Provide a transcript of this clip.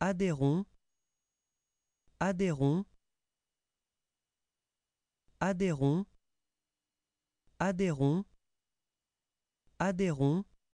adhérons adhérons adhérons adhérons adhérons